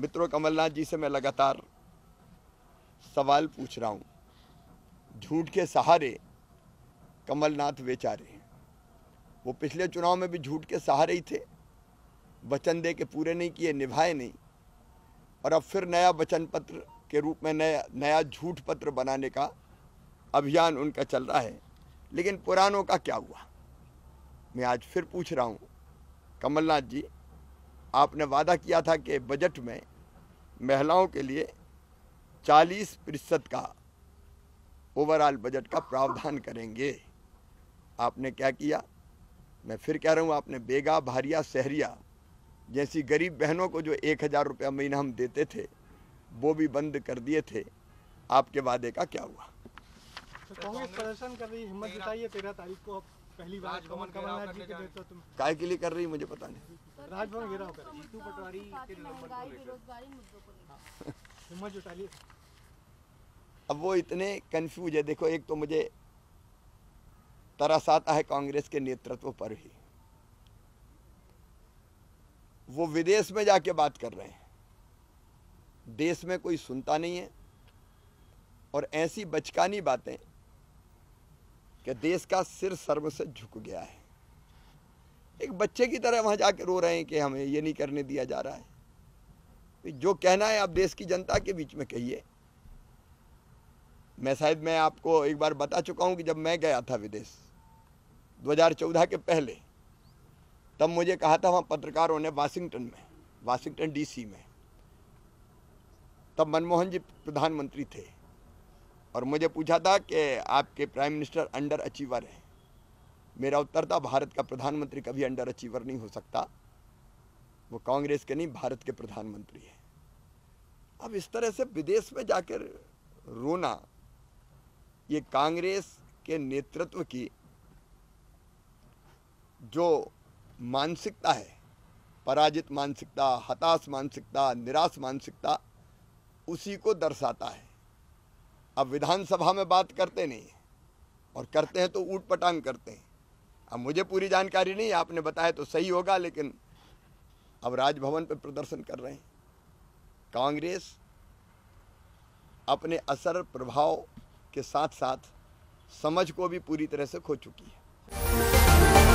मित्रों कमलनाथ जी से मैं लगातार सवाल पूछ रहा हूँ झूठ के सहारे कमलनाथ बेचारे हैं वो पिछले चुनाव में भी झूठ के सहारे ही थे वचन दे के पूरे नहीं किए निभाए नहीं और अब फिर नया वचन पत्र के रूप में नया नया झूठ पत्र बनाने का अभियान उनका चल रहा है लेकिन पुरानों का क्या हुआ मैं आज फिर पूछ रहा हूँ कमलनाथ जी आपने वादा किया था कि बजट में महिलाओं के लिए 40 प्रतिशत का ओवरऑल बजट का प्रावधान करेंगे आपने क्या किया मैं फिर कह रहा हूँ आपने बेगा भारिया सहरिया जैसी गरीब बहनों को जो एक हज़ार रुपया महीना हम देते थे वो भी बंद कर दिए थे आपके वादे का क्या हुआ तो कांग्रेस प्रदर्शन कर रही हिम्मत जताइए तेरह तारीख को आप पहली बार राजभवन कमलनाथ जी के नेतृत्व में काय के लिए कर रही मुझे पता नहीं राजभवन घेराव कर जीतू पटवारी के नंबर को हाँ। हिम्मत जुटा लिए अब वो इतने कंफ्यूज है देखो एक तो मुझे तरस आता है कांग्रेस के नेतृत्व पर ही वो विदेश में जाके बात कर रहे हैं देश में कोई सुनता नहीं है और ऐसी बचकानी बातें कि देश का सिर सर्व से झुक गया है एक बच्चे की तरह वहां जाकर रो रहे हैं कि हमें ये नहीं करने दिया जा रहा है तो जो कहना है आप देश की जनता के बीच में कहिए मैं शायद मैं आपको एक बार बता चुका हूं कि जब मैं गया था विदेश 2014 के पहले तब मुझे कहा था वहां पत्रकारों ने वाशिंगटन में वाशिंगटन डीसी में तब मनमोहन जी प्रधानमंत्री थे और मुझे पूछा था कि आपके प्राइम मिनिस्टर अंडर अचीवर हैं मेरा उत्तर था भारत का प्रधानमंत्री कभी अंडर अचीवर नहीं हो सकता वो कांग्रेस के नहीं भारत के प्रधानमंत्री हैं अब इस तरह से विदेश में जाकर रोना ये कांग्रेस के नेतृत्व की जो मानसिकता है पराजित मानसिकता हताश मानसिकता निराश मानसिकता उसी को दर्शाता है अब विधानसभा में बात करते नहीं और करते हैं तो ऊट पटांग करते हैं अब मुझे पूरी जानकारी नहीं आपने बताया तो सही होगा लेकिन अब राजभवन पर प्रदर्शन कर रहे हैं कांग्रेस अपने असर प्रभाव के साथ साथ समझ को भी पूरी तरह से खो चुकी है